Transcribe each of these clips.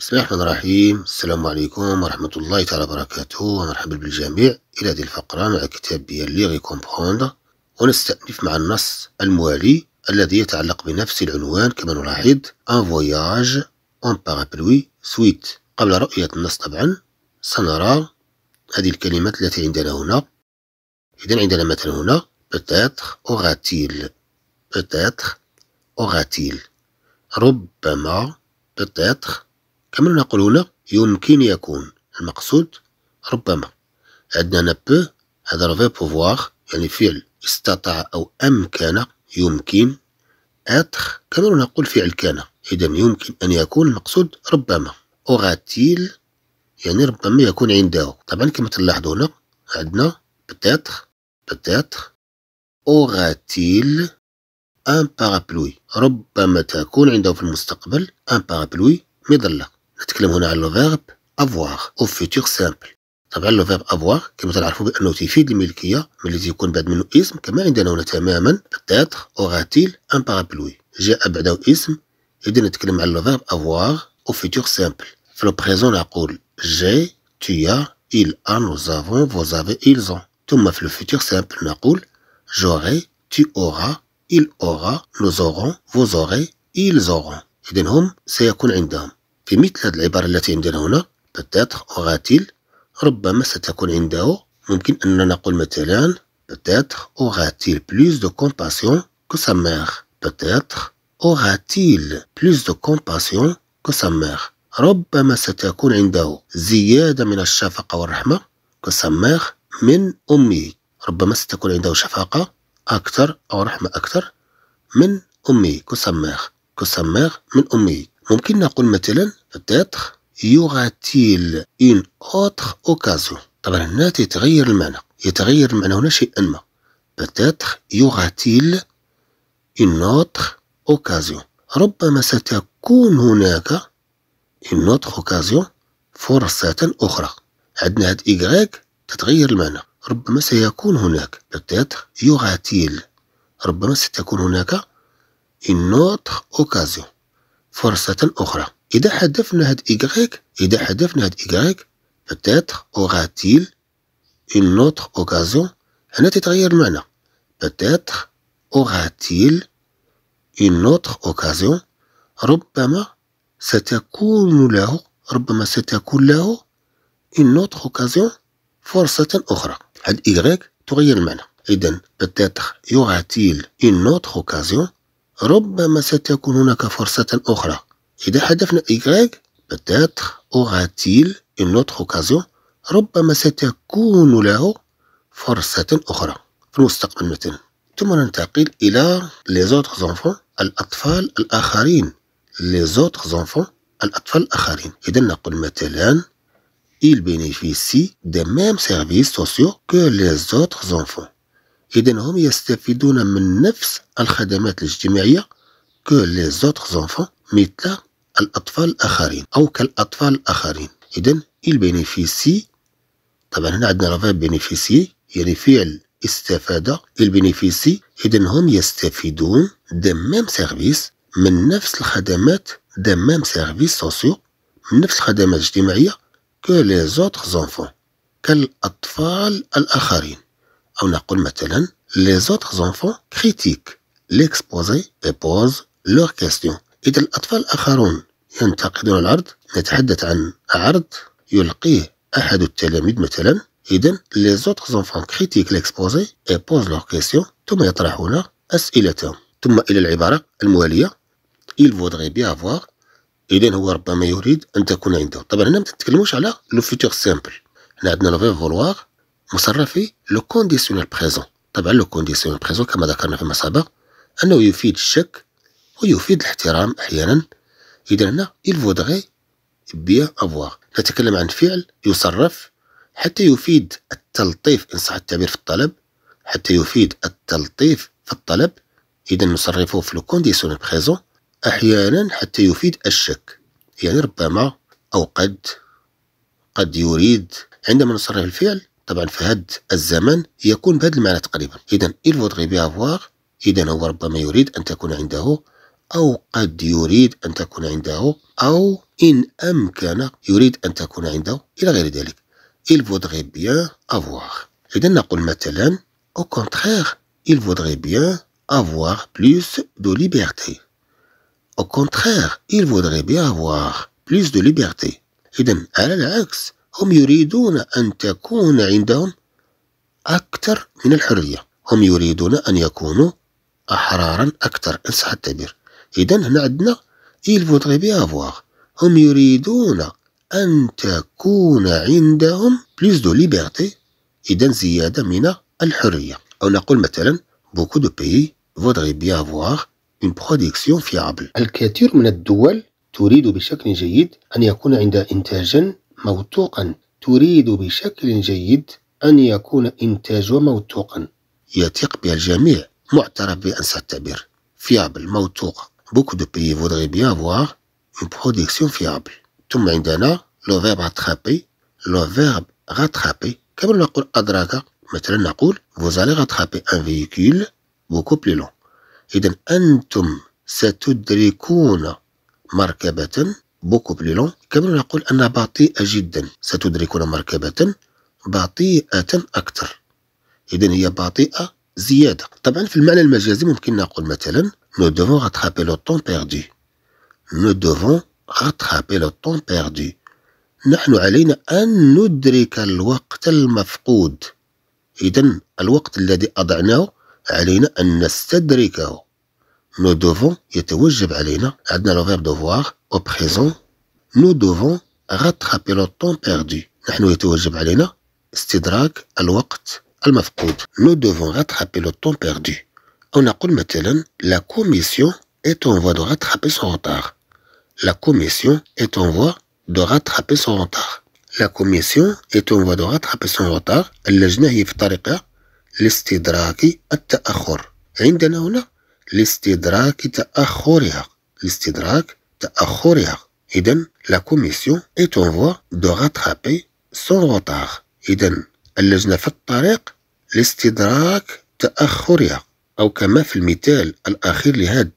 بسم الله الرحمن الرحيم السلام عليكم ورحمة الله تعالى وبركاته ومرحبا بالجميع إلى هذه الفقرة مع كتاب لي كومبخوندر ونستأنف مع النص الموالي الذي يتعلق بنفس العنوان كما نلاحظ ان فواياج اون بارابلوي سويت قبل رؤية النص طبعا سنرى هذه الكلمات التي عندنا هنا إذا عندنا مثلا هنا بتاتخ أوغاتيل بتاتخ أوغاتيل ربما بتاتخ كما نقول هنا يمكن يكون المقصود ربما عندنا نبه هذا رفي بوفوار يعني فعل استطاع أو أمكن يمكن أتخ كما نقول فعل كان إذا يمكن أن يكون المقصود ربما أوغاتيل يعني ربما يكون عنده طبعا كما تلاحظوا هنا عندنا بتاتر بتاتر أوغاتيل ان بارابلوي ربما تكون عنده في المستقبل ان بارابلوي مظلة نتكلم هنا على لو فيرب افواغ او فيتور سامبل طبعا لو فيرب افواغ كما تعرفوا بانه تيفيد الملكيه ملي تيكون بعد منه اسم كما عندنا هنا تماما بتاتر اوراتيل ان بارابلوي جاء بعده اسم اذا نتكلم على لو فيرب افواغ او فيتور سامبل في لو بريزون نقول جي تيا il a nous avons vous avez ils ont ثم في لو فيتور سامبل نقول j'aurai tu auras il aura nous aurons vous aurez ils auront اذا هم سيكون عندهم في مثل هذه العبارة التي عندنا هنا peut أوغاتيل ربما ستكون عنده ممكن أننا نقول مثلا peut أوغاتيل بلوس دو كومباسيون كو سامير compassion أوغاتيل بلوس دو كومباسيون كو سامير ربما ستكون عنده زيادة من الشفقة والرحمة كو سامير من أمه ربما ستكون عنده شفقة أكثر أو رحمة أكثر من أمه كو سامير كو سامير من أمه ممكن نقول مثلا peut يوغاتيل اون اوتر اوكازيون طبعا هنا تيتغير المعنى يتغير المعنى هنا شيئا ما peut يوغاتيل اون اوتر اوكازيون ربما ستكون هناك اون اوتر اوكازيون فرصة أخرى عندنا هاد إيكغيك تتغير المعنى ربما سيكون هناك peut يوغاتيل ربما ستكون هناك اون اوتر اوكازيون فرصة أخرى إذا حذفنا هاد إيكغيك إذا حذفنا هاد إيكغيك بتاتخ أوغاتيل أون لوطخ أوكازيون هنا تتغير المعنى بتاتخ أوغاتيل أون لوطخ أوكازيون ربما ستكون له ربما ستكون له أون لوطخ أوكازيون فرصة أخرى هاد إيكغيك تغير المعنى إذن بتاتخ يوغاتيل أون لوطخ أوكازيون ربما ستكون هناك فرصة أخرى إذا حذفنا إيكغيك بتاتخ أوغاتيل إن نوتخ أوكازيون ربما ستكون له فرصة أخرى في المستقبل مثلا ثم ننتقل إلى لي زوطخ زونفون الأطفال الآخرين لي زوطخ زونفون الأطفال الآخرين إذا نقول مثلا إيل بينيفيسي دو ميم سيرفيس سوسيو كو les autres enfants. إذا هم يستفيدون من نفس الخدمات الاجتماعية كو لي زوتر زونفون مثل الأطفال الآخرين أو كالأطفال الآخرين إذا بينيفيسي طبعا هنا عندنا لافيب بينيفيسي يعني فعل استفاد بينيفيسي إذا هم يستفيدون دم ميم سيرفيس من نفس الخدمات دم ميم سيرفيس سوسيو من نفس الخدمات الاجتماعية كو لي زوتر زونفون كالأطفال الآخرين أو نقول مثلا لي autres enfants كريتيك ليكسبوزي اي بوز لور كيستيون إذا الأطفال الاخرون ينتقدون العرض نتحدث عن عرض يلقيه أحد التلاميذ مثلا إذا لي autres enfants كريتيك ليكسبوزي اي بوز لور كيستيون ثم يطرحون أسئلتهم ثم إلى العبارة الموالية il voudrait bien avoir إذا هو ربما يريد أن تكون عنده طبعا هنا ما تتكلموش على لو فيتور سامبل هنا عندنا لو فير فولواغ مصرفي لو كونديسيونال بريزون طبعا لو كونديسيونال بريزون كما ذكرنا فيما سابق انه يفيد الشك ويفيد الاحترام احيانا اذا هنا il faudrait bien avoir نتكلم عن فعل يصرف حتى يفيد التلطيف ان صح التعبير في الطلب حتى يفيد التلطيف في الطلب اذا نصرفه في لو كونديسيونال بريزون احيانا حتى يفيد الشك يعني ربما او قد قد يريد عندما نصرف الفعل طبعا في هذا الزمن يكون بهذا المعنى تقريبا اذا il voudrait bien avoir اذا هو ربما يريد ان تكون عنده او قد يريد ان تكون عنده او ان امكن يريد ان تكون عنده الى غير ذلك il voudrait bien avoir اذا نقول مثلا au contraire il voudrait bien avoir plus de liberté au contraire il voudrait bien avoir plus de liberté اذا على العكس هم يريدون أن تكون عندهم أكثر من الحرية هم يريدون أن يكونوا أحرارا أكثر إن صح التعبير إذا هنا عندنا إيل فودغي بي أفواغ هم يريدون أن تكون عندهم بليس دو ليبرتي إذا زيادة من الحرية أو نقول مثلا بوكو دو بيي فودغي بي أفواغ أون production فيابل الكثير من الدول تريد بشكل جيد أن يكون عندها إنتاجا موثوقا تريد بشكل جيد أن يكون إنتاج موثوقا يثق بها الجميع معترف بأن ستعتبر فيابل موثوق بوكو دو بيي فودغي بيان فواغ اون برودكسيون فيابل ثم عندنا لو فيرب اتخابي لو فيرب غاتخابي كما نقول أدراك مثلا نقول فوزالي غاتخابي ان فييكول بوكو بلي لون إذا أنتم ستدركون مركبة بوكو بليلون long كاميرون يقول أنها بطيئة جدا ستدركنا مركبة بطيئة أكثر إذن هي بطيئة زيادة طبعا في المعنى المجازي ممكن نقول مثلا نو دوفون rattraper لو طون بيردي نو دوفون rattraper لو طون بيردي نحن علينا أن ندرك الوقت المفقود إذا الوقت الذي أضعناه علينا أن نستدركه Nous devons il y علينا عندنا verbe devoir au présent nous devons rattraper le temps perdu نحن يتوجب علينا استدراك الوقت المفقود nous devons rattraper le temps perdu On a dit مثلا la commission est en voie de rattraper son retard la commission est en voie de rattraper son retard la commission est en voie de rattraper son retard اللجنة هي في طريقها لاستدراك التأخر عندنا هنا لاستدراك تأخرها لاستدراك تأخرها إذن لا كوميسيون إيت تونفوا فوا دو غاتخابي سون روتار إذن اللجنة في الطريق لاستدراك تأخرها أو كما في المثال الأخير لهذا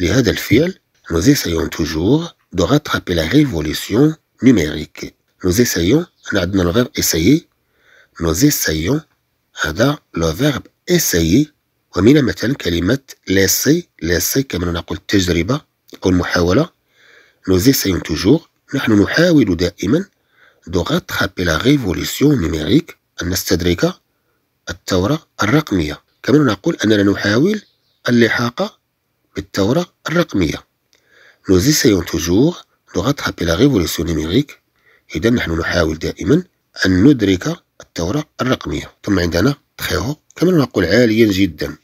لهذا الفعل nous essayons toujours de rattraper la révolution numérique. Nous essayons, عندنا le verbe essayer, nous essayons, هذا le verbe essayer ومن مثلا كلمة لاسي لاسي كما نقول التجربة أو المحاولة nous essayons نحن نحاول دائما دو غاتخابي لا غيفوليسيون numérique أن نستدرك الثورة الرقمية كما نقول أننا نحاول اللحاق بالثورة الرقمية nous essayons توجور دو غاتخابي لا غيفوليسيون numérique إذا نحن نحاول دائما أن ندرك الثورة الرقمية ثم عندنا تخيرو كما نقول عاليا جدا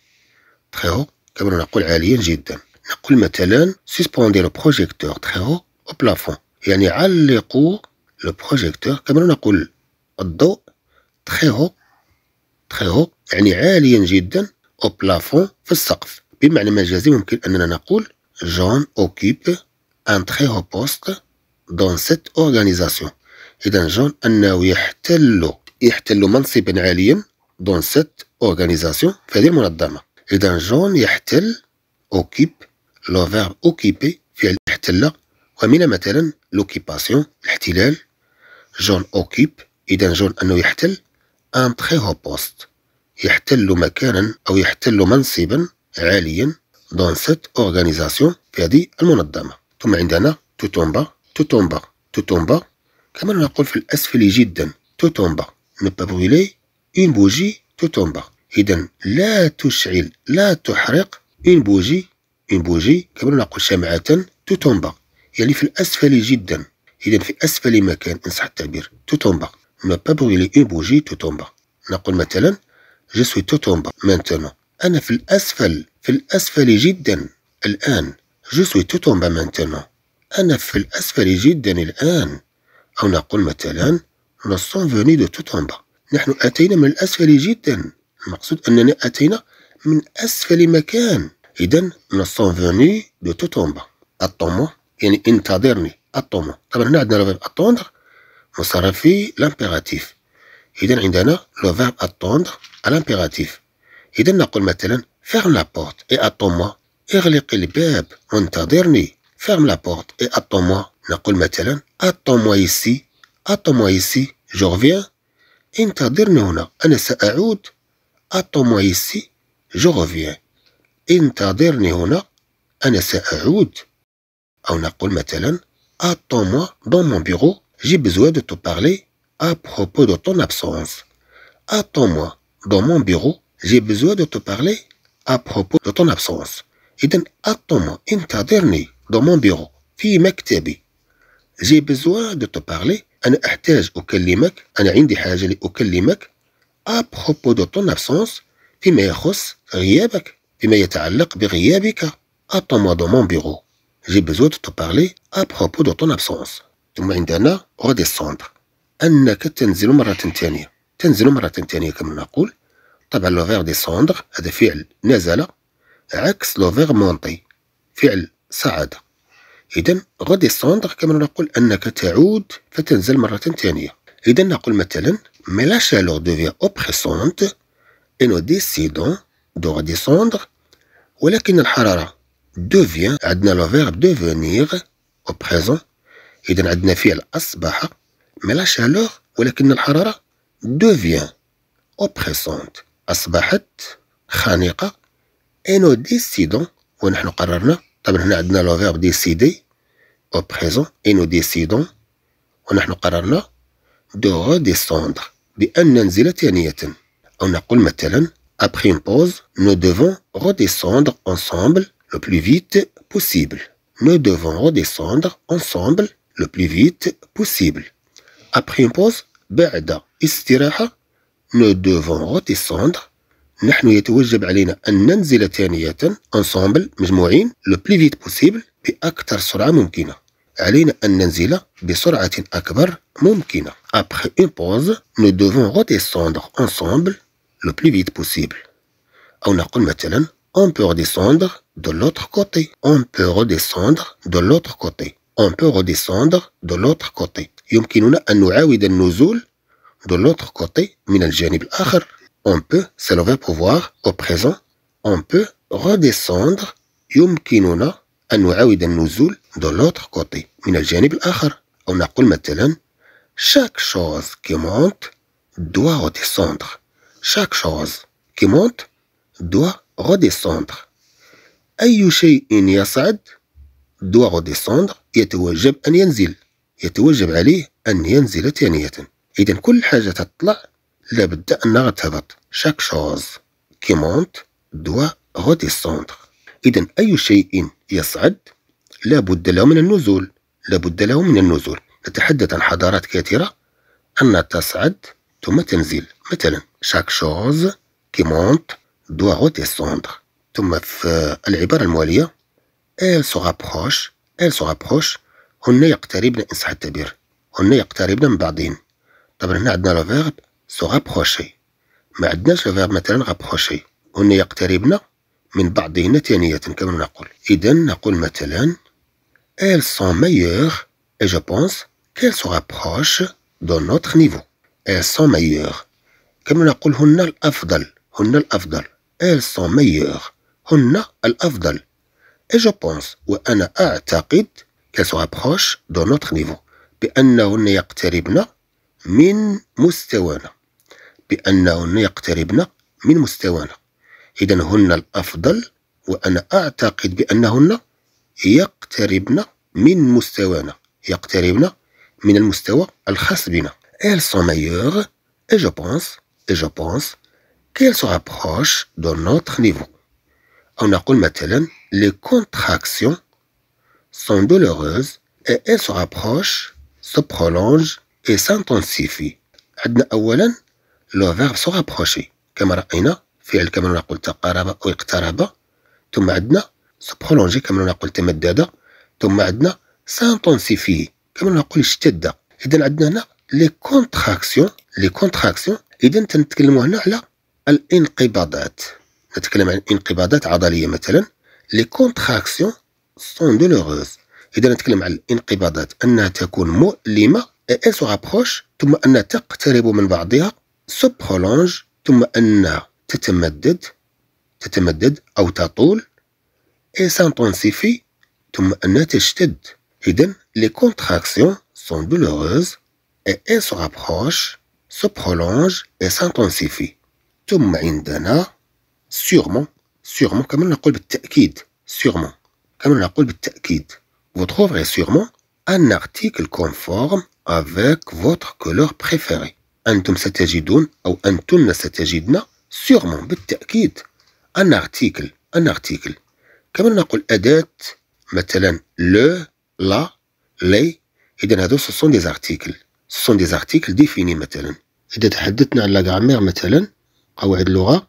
très haut كما نقول عاليا جدا نقول مثلا سيسبوندي لو بروجيكتور تري هو او بلافون يعني علقوا لو بروجيكتور كما نقول الضوء تري هو تري هو يعني عاليا جدا او بلافون في السقف بمعنى مجازي ممكن اننا نقول جون اوكيب ان تري هو بوست دون سيت اورغانيزاسيون اذا جون انه يحتل يحتل منصبا عاليا دون سيت اورغانيزاسيون في هذه المنظمه إذا جون يحتل أوكيب لو فيرب أوكيبي فعل احتل ومن مثلا لوكيباسيون الاحتلال جون أوكيب إذا جون أنه يحتل أن هو بوست يحتل مكانا أو يحتل منصبا عاليا دون سيت أورغانيزاسيون في هذه المنظمة ثم عندنا تومبا تو تومبا كما نقول في الأسفل جدا توتومبا نبابويلي اون بوجي تومبا إذا لا تشعل لا تحرق إن بوجي إن بوجي كما نقول شمعة تتنبغ يعني في الأسفل جدا إذا في أسفل مكان إن صح التعبير تتنبغ ما با بغيلي إن بوجي تتنبغ نقول مثلا جو سوي تتنبغ مانتونو أنا في الأسفل في الأسفل جدا الآن جو سوي تتنبغ مانتونو أنا في الأسفل جدا الآن أو نقول مثلا نو سون فوني دو تتنبغ نحن أتينا من الأسفل جدا المقصود أننا أتينا من أسفل مكان إذا نصون فوني دو توتومبا تومبا الطومو يعني انتظرني الطومو طبعا هنا عندنا لو فيرب مصرف في لامبيراتيف إذا عندنا لو فيرب اتوندر الامبيراتيف إذا نقول مثلا فيرم لابورت اي اتومو اغلق الباب وانتظرني فيرم لابورت اي اتومو نقول مثلا اتومو ايسي اتومو ايسي جو انتظرني هنا أنا سأعود Attends-moi ici, je reviens. انتظرني attends moi ici Attends-moi dans mon bureau, j'ai besoin de te parler à propos de ton absence. Attends-moi dans mon bureau, j'ai besoin de te parler à propos de ton absence. attends-moi dans mon bureau J'ai besoin de te parler أبروبو طون أبسونس فيما يخص غيابك فيما يتعلق بغيابك أتوموا دو مون بيرو j'ai besoin de te parler à propos de ton absence ثم عندنا redescendre أنك تنزل مرة ثانية تنزل مرة ثانية كما نقول طبعا لو فيغ ديسوندر هذا فعل نزل عكس لو فيغ مونتي فعل صعد إذا غديسوندر كما نقول أنك تعود فتنزل مرة ثانية إذا نقول مثلا مي لا شالور دوفيا أوبخيسونت إي نو ديسيدون دو غاديسوندغ ولكن الحرارة دوفيا عندنا لو فيرب دوفونيغ أو بخيزون إذا عندنا فعل أصبح مي لا شالور ولكن الحرارة دوفيا أوبخيسونت أصبحت خانقة إي نو ديسيدون ونحن قررنا طبعا هنا عندنا لو فيرب ديسيدي أو بخيزون إي نو ديسيدون ونحن قررنا دو ديسوندر بأن ننزل ثانية أو نقول مثلا أبخي إن بوز نو دوفون روديسوندر أونسومبل لو بلو فيت بوسيبل نو دوفون روديسوندر أونسومبل لو بلو فيت بوسيبل أبخي إن بوز بعد استراحة نو دوفون روديسوندر نحن يتوجب علينا أن ننزل ثانية أونسومبل مجموعين لو بلو فيت بوسيبل بأكثر سرعة ممكنة علينا أن ننزل بسرعة أكبر ممكنة. Après une pause, nous devons redescendre ensemble le plus vite possible. أو نقول مثلا On peut redescendre de l'autre côté. On peut redescendre de l'autre côté. On peut redescendre de l'autre côté. يمكننا أن نعاود النزول de l'autre côté من الجانب الآخر. On peut, c'est le verbe pouvoir au présent. On peut redescendre يمكننا أن نعاود النزول دو لوطخ كوتي من الجانب الآخر أو نقول مثلا شاك شوز كي مونت دوا غوديسوندخ شاك شوز كي مونت دوا غوديسوندخ أي شيء يصعد دوا غوديسوندخ يتوجب أن ينزل يتوجب عليه أن ينزل ثانية إذا كل حاجة تطلع لابد أنها تهبط شاك شوز كي مونت دوا غوديسوندخ إذا أي شيء يصعد لابد له من النزول لابد له من النزول نتحدث عن حضارات كثيرة أن تصعد ثم تنزل مثلا شاك شوز كيمونت مونت دوا غوتيسوندر ثم في العبارة الموالية elle se rapproche elle se rapproche هن يقتربن إن صح التعبير هن يقتربن من بعضهن طبعا هنا عندنا لو فيرب سو رابروشي ما عندناش لو فيرب مثلا رابروشي هن يقتربن من بعضهن ثانية كما نقول إذا نقول مثلا Elles sont meilleures et je pense qu'elles se rapprochent de notre niveau. Elles sont meilleures. كما نقول هن الأفضل هن الأفضل. Elles sont meilleures. هن الأفضل. Et je pense وأنا أعتقد qu'elles se rapprochent de notre niveau. بأنهن يقتربن من مستوانا. بأنهن يقتربن من مستوانا. إذا هن الأفضل وأنا أعتقد بأنهن يقتربن من مستوانا يقتربن من المستوى الخاص بنا Elles sont meilleures et je pense et je pense qu'elles se rapprochent de notre niveau. أو نقول مثلا les contractions sont douloureuses et elles se rapprochent, se prolongent et s'intensifient. عندنا اولا le verbe se rapprocher كما راينا فعل كما نقول تقارب أو اقترب ثم عندنا سوبرولونجي كما نقول تمدد ثم عندنا سانتونسيفي كما نقول اشتد إذا عندنا هنا لي كونتراكسيون لي كونتراكسيون إذا تنتكلموا هنا على الانقباضات نتكلم عن انقباضات عضلية مثلا لي كونتراكسيون سون دولوروز إذا نتكلم عن الانقباضات أنها تكون مؤلمة ان سو ثم أنها تقترب من بعضها سوبرولونج ثم أنها تتمدد تتمدد أو تطول et s'intensifie ثم أنها تشتد إذن les contractions sont douloureuses et elles se rapprochent se prolongent et s'intensifient ثم عندنا sûrement sûrement كما نقول بالتأكيد sûrement كما نقول بالتأكيد vous trouverez sûrement un article conforme avec votre couleur préférée أنتم ستجدون أو أنتن ستجدن سيغمون بالتأكيد أن أرتيكل أن أرتيكل كما نقول أداة مثلا لو لا لي إذا هادو سون دي زارتيكل سون دي زارتيكل ديفيني مثلا إذا تحدثنا عن لاغرامير مثلا قواعد اللغة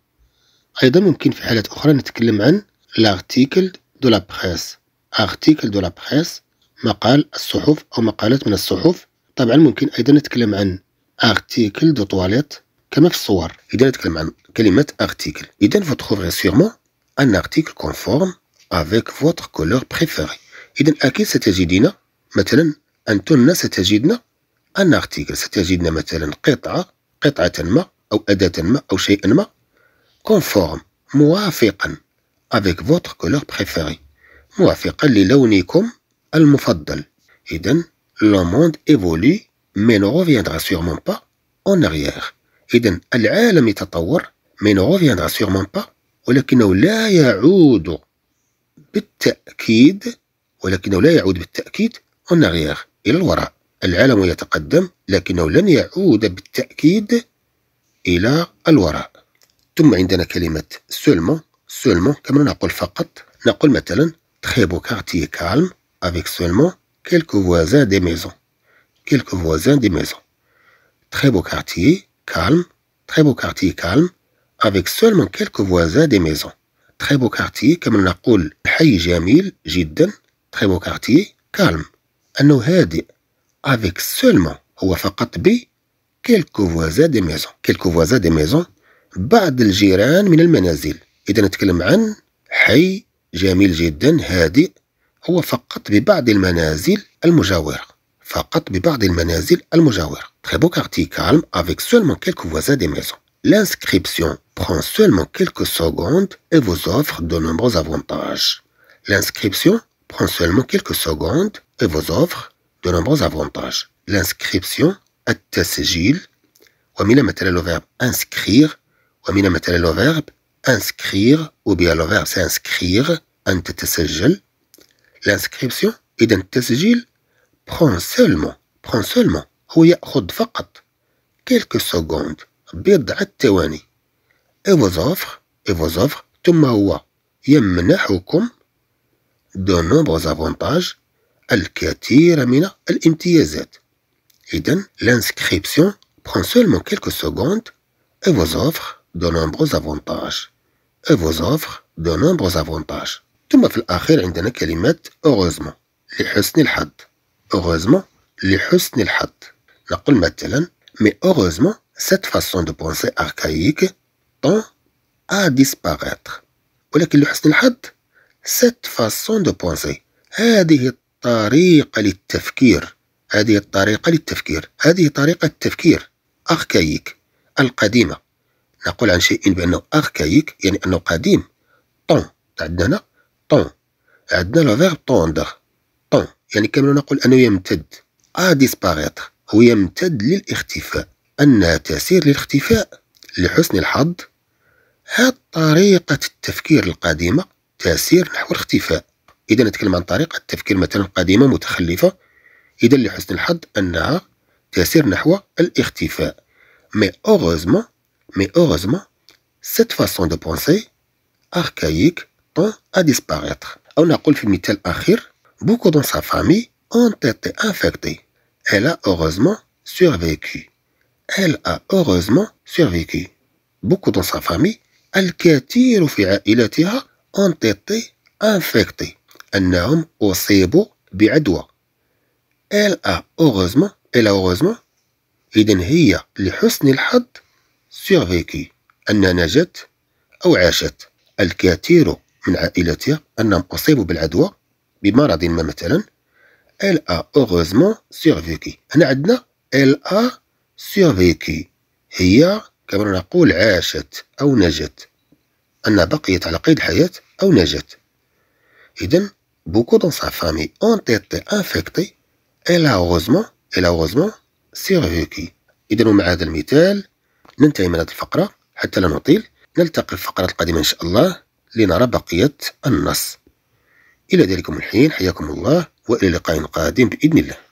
أيضا ممكن في حالات أخرى نتكلم عن لارتيكل دو لا بريس ارتيكل دو لا بريس مقال الصحف أو مقالات من الصحف طبعا ممكن أيضا نتكلم عن ارتيكل دو تواليت كما في الصور إذا نتكلم عن كلمة article إذا vous trouverez sûrement un article conforme avec votre couleur préférée إذا أكيد ستجدين مثلا أنتن ستجدن ان article ستجدن مثلا قطعة قطعة ما أو أداة ما أو شيئا ما conforme موافقا avec votre couleur préférée موافقا للونكم المفضل إذا le monde évolue mais ne reviendra sûrement pas en arrière إذا العالم يتطور مي نو غوفياندرا سيغمون با ولكنه لا يعود بالتأكيد ولكنه لا يعود بالتأكيد اون إلى الوراء العالم يتقدم لكنه لن يعود بالتأكيد إلى الوراء ثم عندنا كلمة سولمون سولمون كما نقول فقط نقول مثلا تخي بو كارتي كالم افيك سولمون كيلكو فوازان دي ميزون كيلكو فوازان دي ميزون تخي بو كارتي calme, très beau quartier calme, avec seulement quelques voisins des maisons. Très beau quartier comme on l'appelle, حي جميل جدا très beau quartier calme أنه هادئ avec seulement هو فقط ب quelques voisins des maisons quelques voisins des maisons بعض الجيران من المنازل إذا نتكلم عن حي جميل جدا هادئ هو فقط ببعض المنازل المجاورة Très beau quartier calme avec seulement quelques voisins des maisons. L'inscription prend seulement quelques secondes et vous offre de nombreux avantages. L'inscription prend seulement quelques secondes et vous offre de nombreux avantages. L'inscription التسجيل ومن مثلا ou verbe le ومن مثلا verbe inscrire s'inscrire verbe le l'inscription بخون سولمون بخون سولمون هو ياخذ فقط كيلكو سكوند بضعه ثواني اي فوز اوفر اي فوز اوفر ثم هو يمنحكم دو نومبروز زافونتاج الكثير من الامتيازات إذن لانسكريبسيون بخون سولمون كيلكو سكوند اي فوز اوفر دو نومبروز زافونتاج اي فوز اوفر دو نومبروز زافونتاج ثم في الاخير عندنا كلمات اوغوزمون لحسن الحظ Heureusement, les husn الحظ نقول مثلا mais heureusement cette façon de penser archaïque tend à disparaître ولكن لحسن الحظ cette façon de penser هذه الطريقة للتفكير هذه الطريقة للتفكير هذه طريقة التفكير أركايك القديمة نقول عن شيء بأنه أركايك يعني أنه قديم طون عندنا هنا طون عندنا لو فيرب طوندر يعني كما نقول أنه يمتد آ آه ديسباريتر هو يمتد للاختفاء أنها تسير للاختفاء لحسن الحظ هاد طريقة التفكير القديمة تسير نحو الاختفاء إذا نتكلم عن طريقة التفكير مثلا قديمة متخلفة إذا لحسن الحظ أنها تسير نحو الاختفاء مي اوغوزمون مي اوغوزمون سيت فاسون دو بونسي أركايك طون أ ديسباغيتر أو نقول في المثال الأخير beaucoup dans sa famille ont été infectés. Elle a heureusement survécu. Elle a heureusement survécu. Beaucoup dans sa famille, الكثير في عائلتها ont été infectés. أنهم أصيبوا بعدوى. Elle a heureusement, elle a heureusement, إذن هي لحسن الحظ survécu. أنها نجت أو عاشت. الكثير من عائلتها أنهم أصيبوا بالعدوى بمرض ما مثلا ال ا اوغوزمون سيرفيكي هنا عندنا ال ا سيرفيكي هي كما نقول عاشت أو نجت أنها بقيت على قيد الحياة أو نجت إذا بوكو دون سا فامي اون تيتي انفيكتي ال a heureusement ال a heureusement إذا ومع هذا المثال ننتهي من هذه الفقرة حتى لا نطيل نلتقي في الفقرة القادمة إن شاء الله لنرى بقية النص إلى ذلكم الحين حياكم الله وإلى لقاء قادم بإذن الله